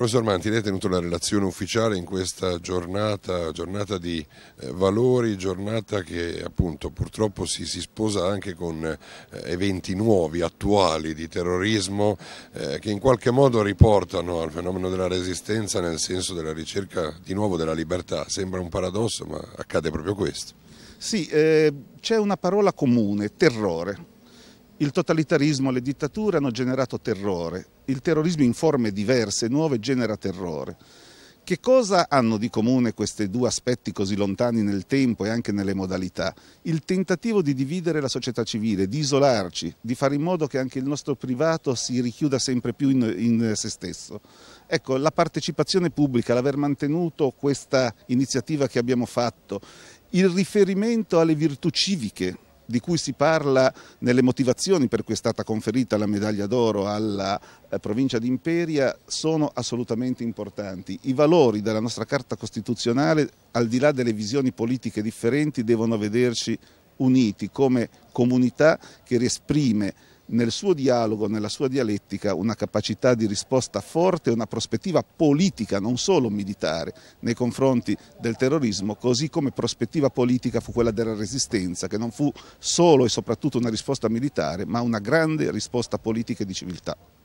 Professor Manti, lei ha tenuto la relazione ufficiale in questa giornata, giornata di eh, valori, giornata che appunto purtroppo si, si sposa anche con eh, eventi nuovi, attuali di terrorismo eh, che in qualche modo riportano al fenomeno della resistenza nel senso della ricerca di nuovo della libertà. Sembra un paradosso ma accade proprio questo. Sì, eh, c'è una parola comune, terrore il totalitarismo, e le dittature hanno generato terrore, il terrorismo in forme diverse, nuove, genera terrore. Che cosa hanno di comune questi due aspetti così lontani nel tempo e anche nelle modalità? Il tentativo di dividere la società civile, di isolarci, di fare in modo che anche il nostro privato si richiuda sempre più in, in se stesso. Ecco, la partecipazione pubblica, l'aver mantenuto questa iniziativa che abbiamo fatto, il riferimento alle virtù civiche di cui si parla nelle motivazioni per cui è stata conferita la medaglia d'oro alla eh, provincia di Imperia sono assolutamente importanti. I valori della nostra Carta Costituzionale, al di là delle visioni politiche differenti, devono vederci uniti come comunità che riesprime nel suo dialogo, nella sua dialettica, una capacità di risposta forte, e una prospettiva politica, non solo militare, nei confronti del terrorismo, così come prospettiva politica fu quella della resistenza, che non fu solo e soprattutto una risposta militare, ma una grande risposta politica e di civiltà.